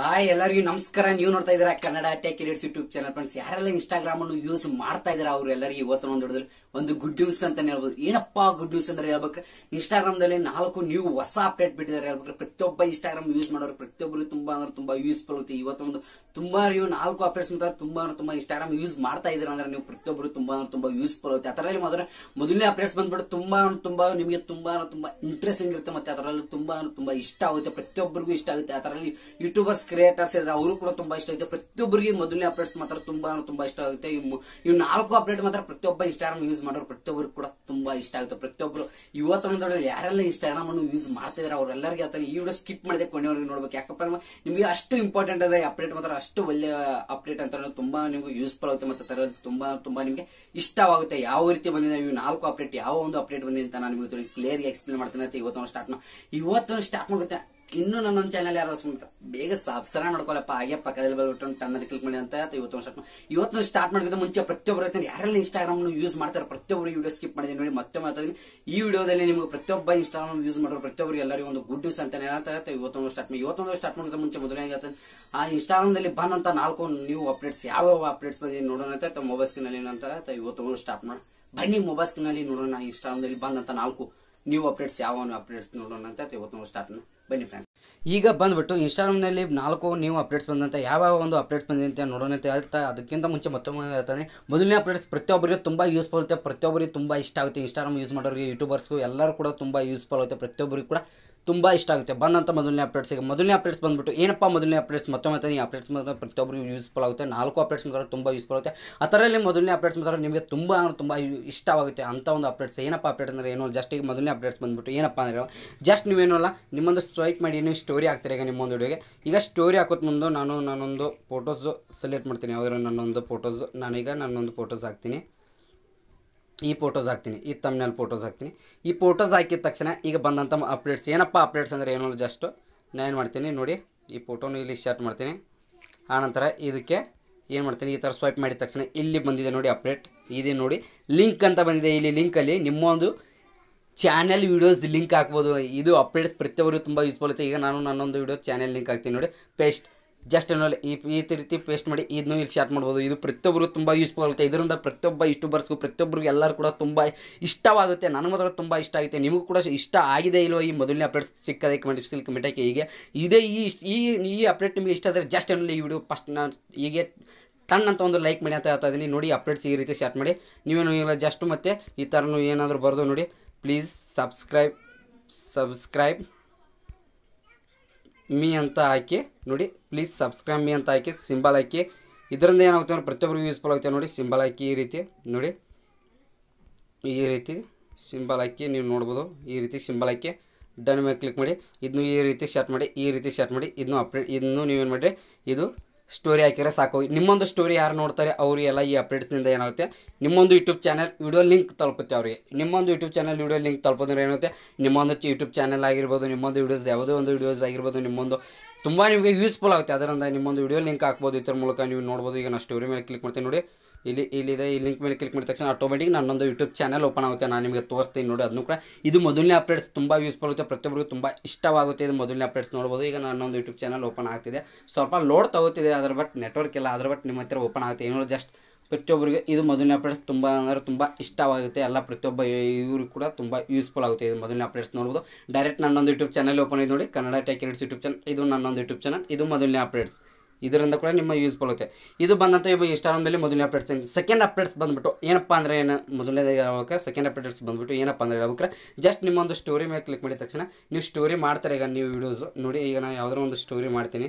hi ಎಲ್ಲರಿಗೂ ನಮಸ್ಕಾರ ನೀವು ನೋಡ್ತಾ ಇದ್ದೀರಾ ಕನ್ನಡ ಟೆಕ್ ಕಿರಿಯರ್ಸ್ ಯೂಟ್ಯೂಬ್ ಚಾನಲ್ ಫ್ರೆಂಡ್ಸ್ ಯಾರೆಲ್ಲ ಇನ್ಸ್ಟಾಗ್ರಾಮ್ ಅನ್ನು ಯೂಸ್ ಮಾಡ್ತಾ ಇದ್ದಾರೆ ಅವ್ರು ಎಲ್ಲರಿಗೂ ಇವತ್ತು ಒಂದು ಒಂದು ಗುಡ್ ನ್ಯೂಸ್ ಅಂತ ಹೇಳ್ಬೋದು ಏನಪ್ಪಾ ಗುಡ್ ನ್ಯೂಸ್ ಅಂದ್ರೆ ಹೇಳ್ಬೇಕು ಇನ್ಸ್ಟಾಗ್ರಾಮ್ ದಲ್ಲಿ ನಾಲ್ಕು ನ್ಯೂ ಹೊಸ ಅಪ್ಡೇಟ್ ಬಿಟ್ಟಿದ್ದಾರೆ ಹೇಳ್ಬೇಕು ಪ್ರತಿಯೊಬ್ಬ ಇನ್ಸ್ಟಾಗ್ರಾಮ್ ಯೂಸ್ ಮಾಡೋರು ಪ್ರತಿಯೊಬ್ಬರು ತುಂಬಾ ಅಂದ್ರೆ ತುಂಬಾ ಯೂಸ್ಫುಲ್ ಆಗುತ್ತೆ ಒಂದು ತುಂಬಾ ನೀವು ನಾಲ್ಕು ಅಪ್ಡೇಟ್ಸ್ ಅಂತ ತುಂಬಾ ತುಂಬಾ ಇನ್ಸ್ಟಾಗ್ರಾಮ್ ಯೂಸ್ ಮಾಡ್ತಾ ಇದ್ದೀರಾ ಅಂದ್ರೆ ನೀವು ಪ್ರತಿಯೊಬ್ಬರು ತುಂಬಾ ತುಂಬಾ ಯೂಸ್ಫುಲ್ ಆಗುತ್ತೆ ಅದರಲ್ಲಿ ಮಾತ್ರ ಮೊದಲನೇ ಅಪ್ಡೇಟ್ಸ್ ಬಂದ್ಬಿಟ್ಟು ತುಂಬಾ ತುಂಬಾ ನಿಮಗೆ ತುಂಬಾ ತುಂಬಾ ಇಂಟ್ರೆಸ್ಟಿಂಗ್ ಇರುತ್ತೆ ಮತ್ತೆ ಅದರಲ್ಲೂ ತುಂಬಾ ಅಂದ್ರೆ ತುಂಬಾ ಇಷ್ಟ ಆಗುತ್ತೆ ಪ್ರತಿಯೊಬ್ಬರಿಗೂ ಇಷ್ಟ ಆಗುತ್ತೆ ಅದರಲ್ಲಿ ಯೂಟ್ಯೂಬರ್ಸ್ ಕ್ರಿಯೇಟರ್ಸ್ ಇದ್ರೆ ಅವರು ಕೂಡ ತುಂಬಾ ಇಷ್ಟ ಆಗುತ್ತೆ ಪ್ರತಿಯೊಬ್ಬರಿಗೆ ಮೊದಲನೇ ಅಪ್ಡೇಟ್ಸ್ ಮಾತ್ರ ತುಂಬಾ ತುಂಬಾ ಇಷ್ಟ ಆಗುತ್ತೆ ಇವ್ ನಾಲ್ಕು ಅಪ್ಡೇಟ್ ಮಾತ್ರ ಪ್ರತಿಯೊಬ್ಬ ಇನ್ಸ್ಟಾಗ್ರಾಮ್ ಯೂಸ್ ಮಾಡೋರು ಪ್ರತಿಯೊಬ್ಬರು ಕೂಡ ತುಂಬಾ ಇಷ್ಟ ಆಗುತ್ತೆ ಪ್ರತಿಯೊಬ್ಬರು ಇವತ್ತು ಯಾರೆಲ್ಲ ಇನ್ಸ್ಟಾಗ್ರಾಮ್ ಅನ್ನು ಯೂಸ್ ಮಾಡ್ತಿದ್ರೆ ಅವರೆಲ್ಲರಿಗೆ ಆತನ ಈ ವಿಡಿಯೋ ಸ್ಕಿಪ್ ಮಾಡಿದೆ ಕೊನೆಯವರಿಗೆ ನೋಡ್ಬೇಕು ಯಾಕಪ್ಪ ನಿಮಗೆ ಅಷ್ಟು ಇಂಪಾರ್ಟೆಂಟ್ ಅದೇ ಅಪ್ಡೇಟ್ ಮಾತ್ರ ಅಷ್ಟು ಒಳ್ಳೆಯ ಅಪ್ಡೇಟ್ ಅಂತ ತುಂಬಾ ನಿಮ್ಗೆ ಯೂಸ್ಫುಲ್ ಆಗುತ್ತೆ ಮತ್ತೆ ತರ ತುಂಬಾ ತುಂಬಾ ನಿಮಗೆ ಇಷ್ಟವಾಗುತ್ತೆ ಯಾವ ರೀತಿ ಬಂದಿದೆ ಇವು ನಾಲ್ಕು ಅಪ್ಡೇಟ್ ಯಾವ ಒಂದು ಅಪ್ಡೇಟ್ ಬಂದಿದೆ ಅಂತ ನಾನು ನಿಮಗೆ ಕ್ಲಿಯರ್ ಎಕ್ಸ್ಪ್ಲೇನ್ ಮಾಡ್ತೇನೆ ಇವತ್ತು ಸ್ಟಾರ್ಟ್ ಇವತ್ತು ಸ್ಟಾರ್ಟ್ ಮಾಡುತ್ತೆ ನನ್ನ ಒಂದು ಚಾನಲ್ ಯಾರು ಸುಮ್ಮನೆ ಬೇಗ ಸಬ್ಸ್ಕ್ರೈಬ್ ಮಾಡ್ಕೊಲ್ಲಪ್ಪ ಹಾಗೆ ಪಕ್ಕದಲ್ಲಿ ಬಂದ್ಬಿಟ್ಟು ಟನ್ನದ ಕ್ಲಿಕ್ ಮಾಡಿ ಅಂತ ಇವತ್ತು ಒಂದು ಇವತ್ತು ಸ್ಟಾರ್ಟ್ ಮಾಡಿದ್ರೆ ಮುಂಚೆ ಪ್ರತಿಯೊಬ್ಬರು ಯಾರೆಲ್ಲ ಇನ್ಸ್ಟಾಗ್ರಾಮ್ ಯೂಸ್ ಮಾಡ್ತಾರೆ ಪ್ರತಿಯೊಬ್ಬರು ವೀಡಿಯೋ ಸ್ಕಿಪ್ ಮಾಡಿದೆ ನೋಡಿ ಮತ್ತೆ ಮಾತಾಡಿದೀನಿ ಈ ವಿಡಿಯೋದಲ್ಲಿ ನಿಮಗೆ ಪ್ರತಿಯೊಬ್ಬ ಇನ್ಸ್ಟಾಗ್ರಾಮ್ ಯೂಸ್ ಮಾಡೋರು ಪ್ರತಿಯೊಬ್ಬರು ಎಲ್ಲರಿಗೂ ಒಂದು ಗುಡ್ ನ್ಯೂಸ್ ಅಂತ ಇವತ್ತು ಇವತ್ತೊಂದು ಸ್ಟಾರ್ಟ್ ಮಾಡಿ ಇವತ್ತೊಂದು ಸ್ಟಾರ್ಟ್ ಮಾಡಿದ ಮುಂಚೆ ಮೊದಲನೇ ಆ ಇನ್ಸ್ಟಾಗ್ರಾಮ್ ಬಂದಂತ ನಾಲ್ಕು ನ್ಯೂ ಅಪ್ಡೇಟ್ಸ್ ಯಾವ ಅಪ್ಡೇಟ್ಸ್ ಬಂದಿ ನೋಡೋಣ ಅಂತ ಮೊಬೈಲ್ ಸ್ಕ್ರೀನ್ ಅಲ್ಲಿ ಏನಂತ ಇವತ್ತೊಂದು ಸ್ಟಾರ್ಟ್ ಮಾಡಿ ಬನ್ನಿ ಮೊಬೈಲ್ ಸ್ಕ್ರೀನ್ ಅಲ್ಲಿ ನೋಡೋಣ ಇನ್ಸ್ಟಾಗ್ರಾಮ್ ದಲ್ಲಿ ಬಂದಂತ ನಾಲ್ಕು ನ್ಯೂ ಅಪ್ಡೇಟ್ಸ್ ಯಾವ ಅಪ್ಡೇಟ್ಸ್ ನೋಡೋಣ ಅಂತ ಇವತ್ತೊಂದು ಸ್ಟಾರ್ಟ್ ಮಾಡಿ ಬನ್ನಿ ಫ್ರೆಂಡ್ಸ್ ಈಗ ಬಂದ್ಬಿಟ್ಟು ಇನ್ಸ್ಟಾಗ್ರಾಮ್ನಲ್ಲಿ ನಾಲ್ಕು ನೀವು ಅಪ್ಡೇಟ್ಸ್ ಬಂದಂತೆ ಯಾವ ಒಂದು ಅಪ್ಡೇಟ್ಸ್ ಬಂದಿದೆ ಅಂತ ನೋಡೋಣ ಹೇಳ್ತಾ ಅದಕ್ಕಿಂತ ಮುಂಚೆ ಮತ್ತೊಮ್ಮೆ ಹೇಳ್ತಾನೆ ಮೊದಲನೇ ಅಪ್ಡೇಟ್ಸ್ ಪ್ರತಿಯೊಬ್ಬರಿಗೆ ತುಂಬ ಯೂಸ್ಫುಲ್ ಆಗುತ್ತೆ ಪ್ರತಿಯೊಬ್ಬರಿಗೆ ತುಂಬ ಇಷ್ಟ ಆಗುತ್ತೆ ಇನ್ಸ್ಟಾಗ್ರಾಮ್ ಯೂಸ್ ಮಾಡೋರಿಗೆ ಯೂಟ್ಯೂಬರ್ಸ್ಗೂ ಎಲ್ಲರೂ ಕೂಡ ತುಂಬ ಯೂಸ್ಫುಲ್ ಆಗುತ್ತೆ ಪ್ರತಿಯೊಬ್ಬರಿಗೂ ಕೂಡ ತುಂಬ ಇಷ್ಟ ಆಗುತ್ತೆ ಬಂದಂಥ ಮೊದಲನೇ ಅಪ್ಡೇಟ್ಸಿಗೆ ಮೊದಲನೇ ಅಪ್ಡೇಟ್ಸ್ ಬಂದ್ಬಿಟ್ಟು ಏನಪ್ಪ ಮೊದಲನೇ ಅಪ್ಡೇಟ್ಸ್ ಮತ್ತೊಮ್ಮೆ ಮತ್ತೆ ಈ ಅಪ್ಡೇಟ್ಸ್ ಮಾತ್ರ ಪ್ರತಿಯೊಬ್ಬರಿಗೂ ಯೂಸ್ಫುಲ್ ಆಗುತ್ತೆ ನಾಲ್ಕು ಅಪ್ಡೇಟ್ಸ್ ಮಾತ್ರ ತುಂಬ ಯೂಸ್ಫುಲ್ ಆಗುತ್ತೆ ಆ ಥರಲ್ಲಿ ಮೊದಲನೇ ಅಪ್ಡೇಟ್ಸ್ ಮಾತ್ರ ನಿಮಗೆ ತುಂಬ ತುಂಬ ಇಷ್ಟವಾಗುತ್ತೆ ಅಂತ ಒಂದು ಅಪ್ಡೇಟ್ಸ್ ಏನಪ್ಪ ಅಪ್ಡೇಟ್ ಅಂದರೆ ಏನೋ ಜಸ್ಟ್ ಈಗ ಮೊದಲನೇ ಅಪ್ಡೇಟ್ಸ್ ಬಂದ್ಬಿಟ್ಟು ಏನಪ್ಪ ಅಂದರೆ ಜಸ್ಟ್ ನೀವೇನಲ್ಲ ನಿಮ್ಮೊಂದು ಸ್ವೈಪ್ ಮಾಡಿ ನೀವು ಸ್ಟೋರಿ ಹಾಕ್ತೀರಿ ಈಗ ನಿಮ್ಮೊಂದು ವಿಡಿಯೋಗೆ ಈಗ ಸ್ಟೋರಿ ಹಾಕೋದು ಮುಂದೆ ನಾನು ನಾನೊಂದು ಫೋಟೋಸು ಸೆಲೆಕ್ಟ್ ಮಾಡ್ತೀನಿ ಯಾವ್ದಾರು ನನ್ನೊಂದು ಫೋಟೋಸು ನಾನೀಗ ನಾನೊಂದು ಫೋಟೋಸ್ ಹಾಕ್ತೀನಿ ಈ ಫೋಟೋಸ್ ಹಾಕ್ತೀನಿ ಈ ತಮ್ಮಲ್ಲಿ ಫೋಟೋಸ್ ಹಾಕ್ತೀನಿ ಈ ಫೋಟೋಸ್ ಹಾಕಿದ ತಕ್ಷಣ ಈಗ ಬಂದಂಥ ಅಪ್ಡೇಟ್ಸ್ ಏನಪ್ಪ ಅಪ್ಡೇಟ್ಸ್ ಅಂದರೆ ಏನೋ ಜಸ್ಟು ನಾನು ಏನು ಮಾಡ್ತೀನಿ ನೋಡಿ ಈ ಫೋಟೋನು ಇಲ್ಲಿ ಸ್ಟಾರ್ಟ್ ಮಾಡ್ತೀನಿ ಆನಂತರ ಇದಕ್ಕೆ ಏನು ಮಾಡ್ತೀನಿ ಈ ಥರ ಸ್ವೈಪ್ ಮಾಡಿದ ತಕ್ಷಣ ಇಲ್ಲಿ ಬಂದಿದೆ ನೋಡಿ ಅಪ್ಡೇಟ್ ಇದೆ ನೋಡಿ ಲಿಂಕ್ ಅಂತ ಬಂದಿದೆ ಇಲ್ಲಿ ಲಿಂಕಲ್ಲಿ ನಿಮ್ಮ ಒಂದು ಚಾನೆಲ್ ವೀಡಿಯೋಸ್ ಲಿಂಕ್ ಹಾಕ್ಬೋದು ಇದು ಅಪ್ಡೇಟ್ಸ್ ಪ್ರತಿಯೊಬ್ಬರು ತುಂಬ ಯೂಸ್ಫುಲ್ ಐತೆ ಈಗ ನಾನು ನನ್ನೊಂದು ವೀಡಿಯೋ ಚಾನೆಲ್ ಲಿಂಕ್ ಹಾಕ್ತೀನಿ ನೋಡಿ ಪೇಸ್ಟ್ ಜಸ್ಟ್ ಏನಲ್ಲ ಈ ಈ ರೀತಿ ಪೇಸ್ಟ್ ಮಾಡಿ ಇದನ್ನು ಇಲ್ಲಿ ಶಾರ್ಟ್ ಮಾಡ್ಬೋದು ಇದು ಪ್ರತಿಯೊಬ್ಬರು ತುಂಬ ಯೂಸ್ಫುಲ್ ಆಗುತ್ತೆ ಇದರಿಂದ ಪ್ರತಿಯೊಬ್ಬ ಯೂಟ್ಯೂಬರ್ಸ್ಗೂ ಪ್ರತಿಯೊಬ್ಬರಿಗೂ ಎಲ್ಲರೂ ಕೂಡ ತುಂಬ ಇಷ್ಟವಾಗುತ್ತೆ ನನ್ನ ಮಾತ್ರ ತುಂಬ ಇಷ್ಟ ಆಗುತ್ತೆ ನಿಮಗೂ ಕೂಡ ಇಷ್ಟ ಆಗಿದೆ ಇಲ್ವೋ ಈ ಮೊದಲನೇ ಅಪ್ಡೇಟ್ಸ್ ಸಿಕ್ಕದೆ ಕಮೆಂಟ್ ಸಿಲ್ ಕಮೆಂಟ್ ಹಾಕಿ ಹೀಗೆ ಇದೇ ಈ ಈ ಈ ಅಪ್ಡೇಟ್ ನಿಮಗೆ ಇಷ್ಟ ಆದರೆ ಜಸ್ಟ್ ಏನಲ್ಲ ಈ ವಿಡಿಯೋ ಫಸ್ಟ್ ನಾನು ಹೀಗೆ ಅಂತ ಒಂದು ಲೈಕ್ ಮಾಡಿ ಅಂತ ಹೇಳ್ತಾ ಇದ್ದೀನಿ ನೋಡಿ ಅಪ್ಡೇಟ್ಸ್ ಈ ರೀತಿ ಶಾರ್ಟ್ ಮಾಡಿ ನೀವೇನು ಇಲ್ಲ ಜಸ್ಟ್ ಮತ್ತೆ ಈ ಥರನೂ ಏನಾದರೂ ಬರೋದು ನೋಡಿ ಪ್ಲೀಸ್ ಸಬ್ಸ್ಕ್ರೈಬ್ ಸಬ್ಸ್ಕ್ರೈಬ್ ಮೀ ಅಂತ ಹಾಕಿ ನೋಡಿ ಪ್ಲೀಸ್ ಸಬ್ಸ್ಕ್ರೈಬ್ ಮೀ ಅಂತ ಹಾಕಿ ಸಿಂಬಲ್ ಹಾಕಿ ಇದರಿಂದ ಏನಾಗುತ್ತೆ ನೋಡಿ ಪ್ರತಿಯೊಬ್ಬರಿಗೂ ಯೂಸ್ಫುಲ್ ಆಗುತ್ತೆ ನೋಡಿ ಸಿಂಬಲ್ ಹಾಕಿ ಈ ರೀತಿ ನೋಡಿ ಈ ರೀತಿ ಸಿಂಬಲ್ ಹಾಕಿ ನೀವು ನೋಡ್ಬೋದು ಈ ರೀತಿ ಸಿಂಬಲ್ ಹಾಕಿ ಡನ್ ಮೇಲೆ ಕ್ಲಿಕ್ ಮಾಡಿ ಇದನ್ನು ಈ ರೀತಿ ಶರ್ಟ್ ಮಾಡಿ ಈ ರೀತಿ ಶರ್ಟ್ ಮಾಡಿ ಇದನ್ನು ಅಪ್ಡೇಟ್ ಇದನ್ನು ನೀವೇನು ಮಾಡಿರಿ ಇದು ಸ್ಟೋರಿ ಹಾಕಿದ್ರೆ ಸಾಕು ನಿಮ್ಮೊಂದು ಸ್ಟೋರಿ ಯಾರು ನೋಡ್ತಾರೆ ಎಲ್ಲ ಈ ಅಪ್ಡೇಟ್ಸ್ನಿಂದ ಏನಾಗುತ್ತೆ ನಿಮ್ಮೊಂದು ಯೂಟ್ಯೂಬ್ ಚಾನಲ್ ವಿಡಿಯೋ ಲಿಂಕ್ ತಲುಪುತ್ತೆ ಅವರಿಗೆ ನಿಮ್ಮೊಂದು ಯೂಟ್ಯೂಬ್ ಚಾನಲ್ ವಿಡಿಯೋ ಲಿಂಕ್ ತಲುಪೋದ್ರೆ ಏನಾಗುತ್ತೆ ನಿಮ್ಮೊಂದು ಯೂಟ್ಯೂಬ್ ಚಾನಲ್ ಆಗಿರ್ಬೋದು ನಿಮ್ಮೊಂದು ವೀಡಿಯೋಸ್ ಯಾವುದೇ ಒಂದು ವೀಡಿಯೋಸ್ ಆಗಿರ್ಬೋದು ನಿಮ್ಮೊಂದು ತುಂಬ ನಿಮಗೆ ಯೂಸ್ಫುಲ್ ಆಗುತ್ತೆ ಅದರಿಂದ ನಿಮ್ಮೊಂದು ವಿಡಿಯೋ ಲಿಂಕ್ ಹಾಕ್ಬೋದು ಇದರ ಮೂಲಕ ನೀವು ನೋಡ್ಬೋದು ಈಗ ನಾನು ಸ್ಟೋರಿ ಮೇಲೆ ಕ್ಲಿಕ್ ಮಾಡ್ತೀನಿ ನೋಡಿ ಇಲ್ಲಿ ಇಲ್ಲಿದೆ ಈ ಲಿಂಕ್ ಮೇಲೆ ಕ್ಲಿಕ್ ಮಾಡಿದ ತಕ್ಷಣ ಆಟೋಮೆಟಿಕ್ ನನ್ನೊಂದು ಯೂಟ್ಯೂಬ್ ಚಾನಲ್ ಓಪನ್ ಆಗುತ್ತೆ ನಾನು ನಿಮಗೆ ತೋರಿಸ್ತೀನಿ ನೋಡಿ ಅದನ್ನು ಕೂಡ ಇದು ಮೊದಲನೇ ಅಪ್ಡೇಟ್ಸ್ ತುಂಬ ಯೂಸ್ಫುಲ್ ಆಗುತ್ತೆ ಪ್ರತಿಯೊಬ್ಬರಿಗೂ ತುಂಬ ಇಷ್ಟವಾಗುತ್ತೆ ಇದು ಮೊದಲನೇ ಅಪ್ಡೇಟ್ಸ್ ನೋಡ್ಬೋದು ಈಗ ನನ್ನೊಂದು ಯೂಟ್ಯೂಬ್ ಚಾನಲ್ ಓಪನ್ ಆಗ್ತಿದೆ ಸ್ವಲ್ಪ ಲೋಡ್ ತಗೋತಿದೆ ಅದರ ಬಟ್ ನೆಟ್ವರ್ಕ್ ಇಲ್ಲ ಅದರ ಬಟ್ ನಿಮ್ಮ ಹತ್ರ ಓಪನ್ ಆಗುತ್ತೆ ಏನೋ ಜಸ್ಟ್ ಪ್ರತಿಯೊಬ್ಬರಿಗೆ ಇದು ಮೊದಲನೇ ಅಪ್ಡೇಟ್ಸ್ ತುಂಬ ಅಂದರೆ ತುಂಬ ಇಷ್ಟವಾಗುತ್ತೆ ಎಲ್ಲ ಪ್ರತಿಯೊಬ್ಬ ಇವರು ಕೂಡ ತುಂಬ ಯೂಸ್ಫುಲ್ ಆಗುತ್ತೆ ಇದು ಮೊದಲನೇ ಅಪ್ಡೇಟ್ಸ್ ನೋಡ್ಬೋದು ಡೈರೆಕ್ಟ್ ನನ್ನೊಂದು ಯೂಟ್ಯೂಬ್ ಚಾನಲ್ ಓಪನ್ ಇದೆ ನೋಡಿ ಕನ್ನಡ ಟೆಕ್ ಯೂಟ್ಯೂಬ್ ಚಾನಲ್ ಇದು ನನ್ನೊಂದು ಯೂಟ್ಯೂಬ್ ಚಾನಲ್ ಇದು ಮೊದಲನೇ ಅಪ್ಡೇಟ್ಸ್ ಇದರಿಂದ ಕೂಡ ನಿಮ್ಮ ಯೂಸ್ಫುಲ್ ಆಗುತ್ತೆ ಇದು ಬಂದಂಥ ಇವಾಗ ಮೇಲೆ ಮೊದಲನೇ ಅಪ್ಡೇಟ್ಸ್ ಸೆಕೆಂಡ್ ಅಪ್ಡೇಟ್ಸ್ ಬಂದುಬಿಟ್ಟು ಏನಪ್ಪ ಅಂದರೆ ಏನು ಮೊದಲನೇದಾಗಿ ಯಾವಾಗ ಸೆಕೆಂಡ್ ಅಪ್ಡೇಟ್ಸ್ ಬಂದುಬಿಟ್ಟು ಏನಪ್ಪ ಅಂದರೆ ಯಾವಾಗ ಜಸ್ಟ್ ನಿಮ್ಮೊಂದು ಸ್ಟೋರಿ ಮೇಲೆ ಕ್ಲಿಕ್ ಮಾಡಿದ ತಕ್ಷಣ ನೀವು ಸ್ಟೋರಿ ಮಾಡ್ತಾರೆ ಈಗ ನೀವು ವೀಡಿಯೋಸು ನೋಡಿ ಈಗ ನಾನು ಯಾವುದೋ ಒಂದು ಸ್ಟೋರಿ ಮಾಡ್ತೀನಿ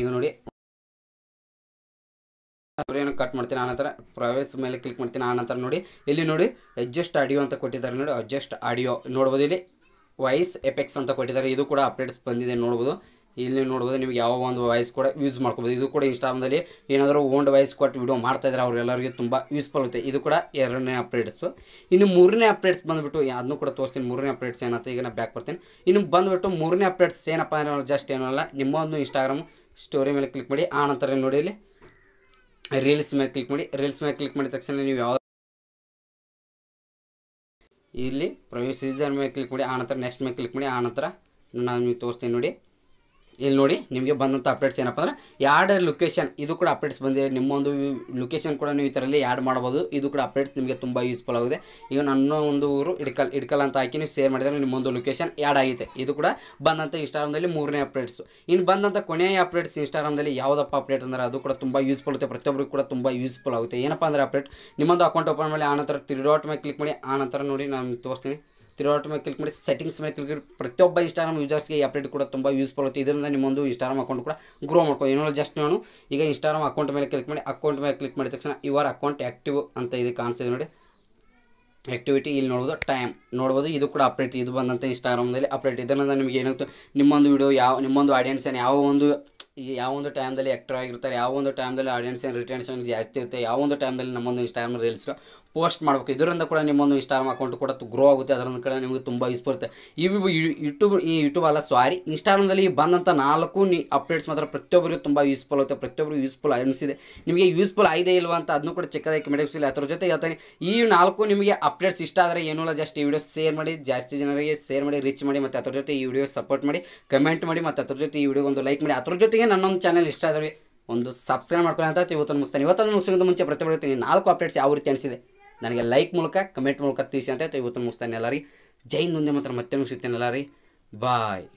ಈಗ ನೋಡಿ ಏನು ಕಟ್ ಮಾಡ್ತೀನಿ ಆನಂತರ ಪ್ರೈವೇಸ್ ಮೇಲೆ ಕ್ಲಿಕ್ ಮಾಡ್ತೀನಿ ಆನಂತರ ನೋಡಿ ಇಲ್ಲಿ ನೋಡಿ ಅಡ್ಜಸ್ಟ್ ಆಡಿಯೋ ಅಂತ ಕೊಟ್ಟಿದ್ದಾರೆ ನೋಡಿ ಅಡ್ಜಸ್ಟ್ ಆಡಿಯೋ ನೋಡ್ಬೋದು ಇಲ್ಲಿ ವಾಯ್ಸ್ ಎಫೆಕ್ಟ್ಸ್ ಅಂತ ಕೊಟ್ಟಿದ್ದಾರೆ ಇದು ಕೂಡ ಅಪ್ಡೇಟ್ಸ್ ಬಂದಿದೆ ನೋಡ್ಬೋದು ಇಲ್ಲಿ ನೀವು ನೋಡ್ಬೋದು ನಿಮ್ಗೆ ಯಾವ ಒಂದು ವಾಯ್ಸ್ ಕೂಡ ಯೂಸ್ ಮಾಡ್ಕೋಬೋದು ಇದು ಕೂಡ ಇನ್ಸ್ಟಾಗ್ರಾಮ್ದಲ್ಲಿ ಏನಾದರೂ ಓನ್ಡ್ ವಾಯ್ಸ್ ಕೊಟ್ಟು ವಿಡಿಯೋ ಇದ್ದಾರೆ ಅವರೆಲ್ಲರಿಗೂ ತುಂಬ ಯೂಸ್ಫುಲ್ ಆಗುತ್ತೆ ಇದು ಕೂಡ ಎರಡನೇ ಅಪ್ಡೇಟ್ಸು ಇನ್ನು ಮೂರನೇ ಅಪ್ಡೇಟ್ಸ್ ಬಂದುಬಿಟ್ಟು ಅದನ್ನು ಕೂಡ ತೋರಿಸ್ತೀನಿ ಮೂರನೇ ಅಪ್ಡೇಟ್ಸ್ ಏನಂತ ಈಗ ನಾನು ಬ್ಯಾಕ್ ಬರ್ತೀನಿ ಇನ್ನು ಬಂದುಬಿಟ್ಟು ಮೂರನೇ ಅಪ್ಡೇಟ್ಸ್ ಏನಪ್ಪ ಅಂದ್ರೆ ಜಸ್ಟ್ ಏನಲ್ಲ ನಿಮ್ಮ ಒಂದು ಇನ್ಸ್ಟಾಗ್ರಾಮ್ ಸ್ಟೋರಿ ಮೇಲೆ ಕ್ಲಿಕ್ ಮಾಡಿ ಆ ನಂತರ ನೋಡಿ ಇಲ್ಲಿ ರೀಲ್ಸ್ ಮೇಲೆ ಕ್ಲಿಕ್ ಮಾಡಿ ರೀಲ್ಸ್ ಮೇಲೆ ಕ್ಲಿಕ್ ಮಾಡಿದ ತಕ್ಷಣ ನೀವು ಯಾವ ಇಲ್ಲಿ ಪ್ರೈವೇಟ್ ಸೀಸನ್ ಮೇಲೆ ಕ್ಲಿಕ್ ಮಾಡಿ ಆ ನಂತರ ನೆಕ್ಸ್ಟ್ ಮೇಲೆ ಕ್ಲಿಕ್ ಮಾಡಿ ಆ ನಂತರ ನಾನು ನಿಮಗೆ ತೋರಿಸ್ತೀನಿ ನೋಡಿ ಇಲ್ಲಿ ನೋಡಿ ನಿಮಗೆ ಬಂದಂಥ ಅಪ್ಡೇಟ್ಸ್ ಏನಪ್ಪ ಅಂದರೆ ಎರಡು ಲೊಕೇಶನ್ ಇದು ಕೂಡ ಅಪ್ಡೇಟ್ಸ್ ಬಂದಿದೆ ನಿಮ್ಮೊಂದು ಲೊಕೇಶನ್ ಕೂಡ ನೀವು ಈ ಥರಲ್ಲಿ ಆ್ಯಡ್ ಮಾಡ್ಬೋದು ಇದು ಕೂಡ ಅಪ್ಡೇಟ್ಸ್ ನಿಮಗೆ ತುಂಬ ಯೂಸ್ಫುಲ್ ಆಗಿದೆ ಈಗ ನನ್ನ ಒಂದು ಊರು ಇಡ್ಕಲ್ ಇಡ್ಕಲ್ ಅಂತ ಹಾಕಿ ನೀವು ಸೇರ್ ಮಾಡಿದರೆ ನಿಮ್ಮೊಂದು ಲೊಕೇಶನ್ ಆ್ಯಡ್ ಆಗಿದೆ ಇದು ಕೂಡ ಬಂದಂಥ ಇನ್ಸ್ಟಾಗ್ರಾಮ್ದಲ್ಲಿ ಮೂರನೇ ಅಪ್ಡೇಟ್ಸು ಇನ್ನು ಬಂದಂಥ ಕೊನೆಯ ಅಪ್ಡೇಟ್ಸ್ ಇನ್ಸ್ಟಾಗ್ರಾಮ್ದಲ್ಲಿ ಯಾವುದಪ್ಪ ಅಪ್ಡೇಟ್ ಅಂದರೆ ಅದು ಕೂಡ ತುಂಬ ಯೂಸ್ಫುಲ್ ಆಗುತ್ತೆ ಪ್ರತಿಯೊಬ್ಬರಿಗೂ ಕೂಡ ತುಂಬ ಯೂಸ್ಫುಲ್ ಆಗುತ್ತೆ ಏನಪ್ಪ ಅಂದರೆ ಅಪ್ಡೇಟ್ ನಿಮ್ಮೊಂದು ಅಕೌಂಟ್ ಓಪನ್ ಮಾಡಿ ಆನಂತರ ತ್ರೀ ಡಾಟ್ ಮೇಲೆ ಕ್ಲಿಕ್ ಮಾಡಿ ನಂತರ ನೋಡಿ ನಾನು ತೋರಿಸ್ತೀನಿ ತಿರುಗಾಟ ಮೇಲೆ ಕ್ಲಿಕ್ ಮಾಡಿ ಸೆಟ್ಟಿಂಗ್ಸ್ ಮೇಲೆ ಕ್ಲಿಕ್ ಮಾಡಿ ಪ್ರತಿಯೊಬ್ಬ ಇನ್ಸ್ಟಾಗ್ರಾಮ್ ಯೂಸರ್ಸ್ಗೆ ಈ ಅಪ್ಡೇಟ್ ಕೂಡ ತುಂಬ ಯೂಸ್ಫುಲ್ ಆಗುತ್ತೆ ಇದರಿಂದ ನಿಮ್ಮೊಂದು ಇನ್ಸ್ಟಾಗ್ರಾಮ್ ಅಕೌಂಟ್ ಕೂಡ ಗ್ರೋ ಮಾಡ್ಕೊಂಡು ಏನೋ ಜಸ್ಟ್ ನಾನು ಈಗ ಇನ್ಸ್ಟಾಗ್ರಾಮ್ ಅಕೌಂಟ್ ಮೇಲೆ ಕ್ಲಿಕ್ ಮಾಡಿ ಅಕೌಂಟ್ ಮೇಲೆ ಕ್ಲಿಕ್ ಮಾಡಿದ ತಕ್ಷಣ ಇವರ ಅಕೌಂಟ್ ಆ್ಯಕ್ಟಿವ್ ಅಂತ ಇದು ಕಾಣಿಸ್ತಿದೆ ನೋಡಿ ಆ್ಯಕ್ಟಿವಿಟಿ ಇಲ್ಲಿ ನೋಡ್ಬೋದು ಟೈಮ್ ನೋಡ್ಬೋದು ಇದು ಕೂಡ ಅಪ್ಡೇಟ್ ಇದು ಬಂದಂಥ ಇನ್ಸ್ಟಾಗ್ರಾಮ್ನಲ್ಲಿ ಅಪ್ಡೇಟ್ ಇದರಿಂದ ನಿಮಗೆ ಏನಾಗುತ್ತೆ ನಿಮ್ಮೊಂದು ವಿಡಿಯೋ ಯಾವ ನಿಮ್ಮೊಂದು ಆಡಿಯನ್ಸ್ ಏನು ಯಾವ ಒಂದು ಯಾವ ಒಂದು ಟೈಮ್ದಲ್ಲಿ ಆ್ಯಕ್ಟಿವ್ ಆಗಿರ್ತಾರೆ ಯಾವ ಒಂದು ಟೈಮ್ದಲ್ಲಿ ಆಡಿಯನ್ಸ್ ಏನು ರಿಟರ್ನ್ಸ್ ಜಾಸ್ತಿ ಇರುತ್ತೆ ಯಾವ ಒಂದು ಟೈಮ್ದಲ್ಲಿ ನಮ್ಮೊಂದು ಇನ್ಸ್ಟಾಗ್ರಾಮ್ ರೀಲ್ಸ್ ಪೋಸ್ಟ್ ಮಾಡಬೇಕು ಇದರಿಂದ ಕೂಡ ನಿಮ್ಮೊಂದು ಇನ್ಸ್ಟಾಗ್ರಾಮ್ ಅಕೌಂಟ್ ಕೂಡ ಗ್ರೋ ಆಗುತ್ತೆ ಅದರಿಂದ ಕೂಡ ನಿಮಗೆ ತುಂಬ ಯೂಸ್ಫುಲ್ ಬರುತ್ತೆ ಈ ಯೂಟ್ಯೂಬ್ ಈ ಯೂಟ್ಯೂಬ್ ಅಲ್ಲ ಸಾರಿ ಇನ್ಸ್ಟಾಗ್ರಾಮ್ದಲ್ಲಿ ಬಂದಂಥ ನಾಲ್ಕು ನೀ ಅಪ್ಡೇಟ್ಸ್ ಮಾತ್ರ ಪ್ರತಿಯೊಬ್ಬರಿಗೂ ತುಂಬ ಯೂಸ್ಫುಲ್ ಆಗುತ್ತೆ ಪ್ರತಿಯೊಬ್ಬರಿಗೂ ಯೂಸ್ಫುಲ್ ಅನಿಸಿದೆ ನಿಮಗೆ ಯೂಸ್ಫುಲ್ ಆಗಿದೆ ಇಲ್ವ ಅಂತ ಅದನ್ನು ಕೂಡ ಚಿಕ್ಕದಾಗಿ ಕಮೆಂಟ್ ಇಲ್ಲ ಅದರ ಜೊತೆ ಹೇಳ್ತಾನೆ ಈ ನಾಲ್ಕು ನಿಮಗೆ ಅಪ್ಡೇಟ್ಸ್ ಇಷ್ಟ ಆದರೆ ಏನೂ ಇಲ್ಲ ಜಸ್ಟ್ ಈ ವಿಡಿಯೋ ಶೇರ್ ಮಾಡಿ ಜಾಸ್ತಿ ಜನರಿಗೆ ಶೇರ್ ಮಾಡಿ ರೀಚ್ ಮಾಡಿ ಮತ್ತು ಅದ್ರ ಜೊತೆ ಈ ವಿಡಿಯೋ ಸಪೋರ್ಟ್ ಮಾಡಿ ಕಮೆಂಟ್ ಮಾಡಿ ಮತ್ತು ಅದ್ರ ಜೊತೆ ಈ ವಿಡಿಯೋ ಒಂದು ಲೈಕ್ ಮಾಡಿ ಅದ್ರ ಜೊತೆಗೆ ನನ್ನೊಂದು ಚಾನಲ್ ಇಷ್ಟ ಆದರೆ ಒಂದು ಸಬ್ಸ್ಕ್ರೈಬ್ ಮಾಡ್ಕೊಳ್ಳಿ ಅಂತ ಇವತ್ತು ಮುಗಿಸ್ತಾನೆ ಇವತ್ತೊಂದು ಮುಗಿಸೋದು ಮುಂಚೆ ಪ್ರತಿಯೊಬ್ಬರು ನಾಲ್ಕು ಅಪ್ಡೇಟ್ಸ್ ಯಾವ ರೀತಿ ಅನಿಸಿದೆ ನನಗೆ ಲೈಕ್ ಮೂಲಕ ಕಮೆಂಟ್ ಮೂಲಕ ತಿಳಿಸಿ ಅಂತ ಇವತ್ತು ಮುಗಿಸ್ತಾನೆ ರೀ ಜೈನ್ ಮುಂದೆ ಮಾತ್ರ ಮತ್ತೆ ಮುಗಿಸುತ್ತೇನೆ ರೀ ಬಾಯ್